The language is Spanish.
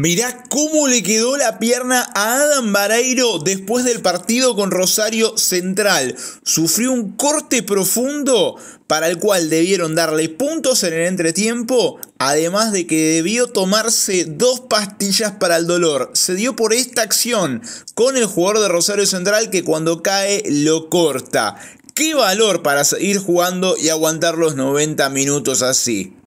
Mirá cómo le quedó la pierna a Adam Barairo después del partido con Rosario Central. Sufrió un corte profundo para el cual debieron darle puntos en el entretiempo, además de que debió tomarse dos pastillas para el dolor. Se dio por esta acción con el jugador de Rosario Central que cuando cae lo corta. Qué valor para seguir jugando y aguantar los 90 minutos así.